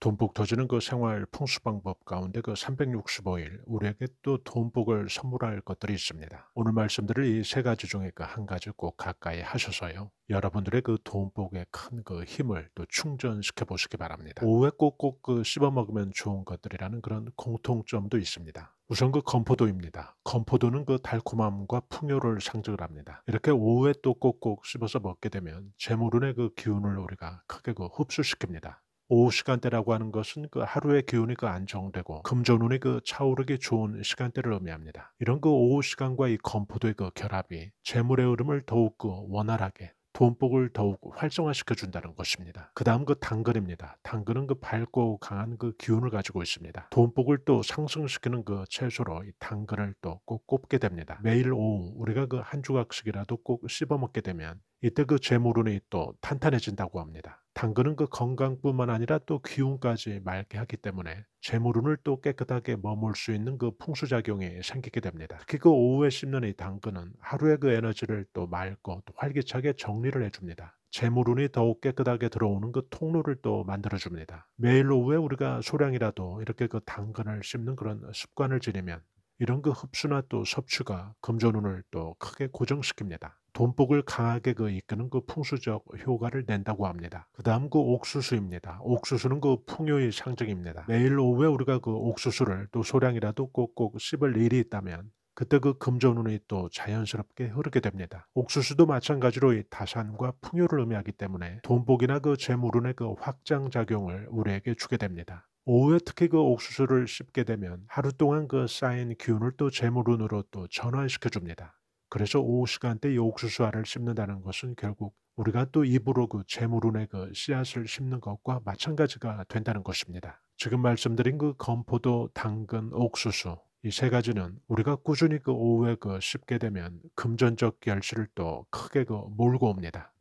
돈복 터지는 그 생활 풍수 방법 가운데 그 365일 우리에게 또 돈복을 선물할 것들이 있습니다. 오늘 말씀드릴 이 세 가지 중에 그 한 가지 꼭 가까이 하셔서요. 여러분들의 그 돈복에 큰 그 힘을 또 충전시켜 보시기 바랍니다. 오후에 꼭꼭 그 씹어 먹으면 좋은 것들이라는 그런 공통점도 있습니다. 우선 그 건포도입니다. 건포도는 그 달콤함과 풍요를 상징을 합니다. 이렇게 오후에 또 꼭꼭 씹어서 먹게 되면 재물운의그 기운을 우리가 크게 그 흡수시킵니다. 오후 시간대라고 하는 것은 그 하루의 기운이그 안정되고 금전운이 그 차오르기 좋은 시간대를 의미합니다. 이런 그 오후 시간과 이 건포도의 그 결합이 재물의 흐름을 더욱 그 원활하게 돈복을 더욱 활성화시켜 준다는 것입니다. 그 다음 그 당근입니다. 당근은 그 밝고 강한 그 기운을 가지고 있습니다. 돈복을 또 상승시키는 그 채소로 이 당근을 또 꼭 꼽게 됩니다. 매일 오후 우리가 그 한 조각씩이라도 꼭 씹어 먹게 되면 이때 그 재물운이 또 탄탄해진다고 합니다. 당근은 그 건강뿐만 아니라 또 기운까지 맑게 하기 때문에 재물운을 또 깨끗하게 머물 수 있는 그 풍수작용이 생기게 됩니다. 특히 그 오후에 씹는 이 당근은 하루의 그 에너지를 또 맑고 또 활기차게 정리를 해줍니다. 재물운이 더욱 깨끗하게 들어오는 그 통로를 또 만들어줍니다. 매일 오후에 우리가 소량이라도 이렇게 그 당근을 씹는 그런 습관을 지니면 이런 그 흡수나 또 섭취가 금전운을 또 크게 고정시킵니다. 돈복을 강하게 그 이끄는 그 풍수적 효과를 낸다고 합니다. 그 다음 그 옥수수입니다. 옥수수는 그 풍요의 상징입니다. 매일 오후에 우리가 그 옥수수를 또 소량이라도 꼭꼭 씹을 일이 있다면 그때 그 금전운이 또 자연스럽게 흐르게 됩니다. 옥수수도 마찬가지로 이 다산과 풍요를 의미하기 때문에 돈복이나 그 재물운의 그 확장작용을 우리에게 주게 됩니다. 오후에 특히 그 옥수수를 씹게 되면 하루 동안 그 쌓인 기운을 또 재물운으로 또 전환시켜 줍니다. 그래서 오후 시간대 이 옥수수 알을 씹는다는 것은 결국 우리가 또 입으로 그 재물운의 그 씨앗을 씹는 것과 마찬가지가 된다는 것입니다. 지금 말씀드린 그 건포도, 당근, 옥수수 이 세 가지는 우리가 꾸준히 그 오후에 그 씹게 되면 금전적 결실을 또 크게 그 몰고 옵니다.